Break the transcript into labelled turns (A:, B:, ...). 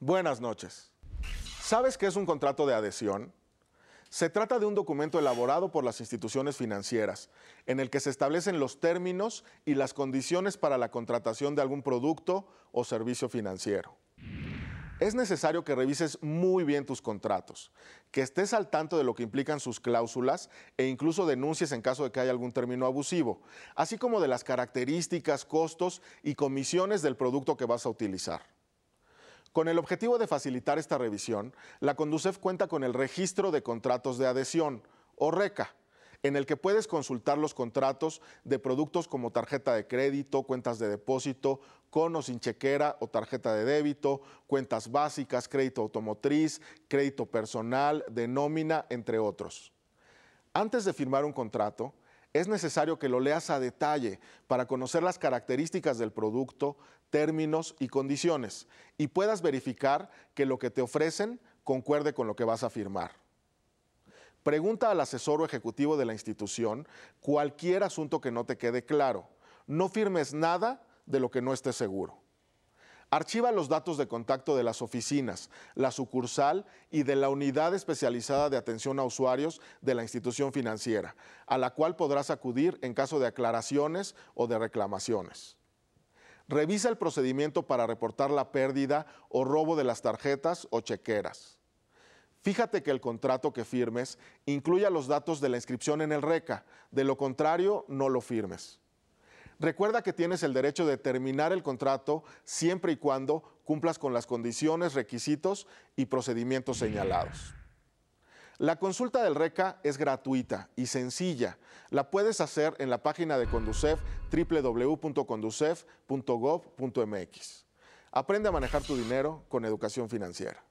A: Buenas noches. ¿Sabes qué es un contrato de adhesión? Se trata de un documento elaborado por las instituciones financieras, en el que se establecen los términos y las condiciones para la contratación de algún producto o servicio financiero. Es necesario que revises muy bien tus contratos, que estés al tanto de lo que implican sus cláusulas e incluso denuncies en caso de que haya algún término abusivo, así como de las características, costos y comisiones del producto que vas a utilizar. Con el objetivo de facilitar esta revisión, la Conducef cuenta con el Registro de Contratos de Adhesión, o RECA, en el que puedes consultar los contratos de productos como tarjeta de crédito, cuentas de depósito, con o sin chequera o tarjeta de débito, cuentas básicas, crédito automotriz, crédito personal, de nómina, entre otros. Antes de firmar un contrato, es necesario que lo leas a detalle para conocer las características del producto, términos y condiciones y puedas verificar que lo que te ofrecen concuerde con lo que vas a firmar. Pregunta al asesor o ejecutivo de la institución cualquier asunto que no te quede claro. No firmes nada de lo que no estés seguro. Archiva los datos de contacto de las oficinas, la sucursal y de la unidad especializada de atención a usuarios de la institución financiera, a la cual podrás acudir en caso de aclaraciones o de reclamaciones. Revisa el procedimiento para reportar la pérdida o robo de las tarjetas o chequeras. Fíjate que el contrato que firmes incluya los datos de la inscripción en el RECA, de lo contrario no lo firmes. Recuerda que tienes el derecho de terminar el contrato siempre y cuando cumplas con las condiciones, requisitos y procedimientos señalados. La consulta del RECA es gratuita y sencilla. La puedes hacer en la página de Conducef www.conducef.gov.mx. Aprende a manejar tu dinero con educación financiera.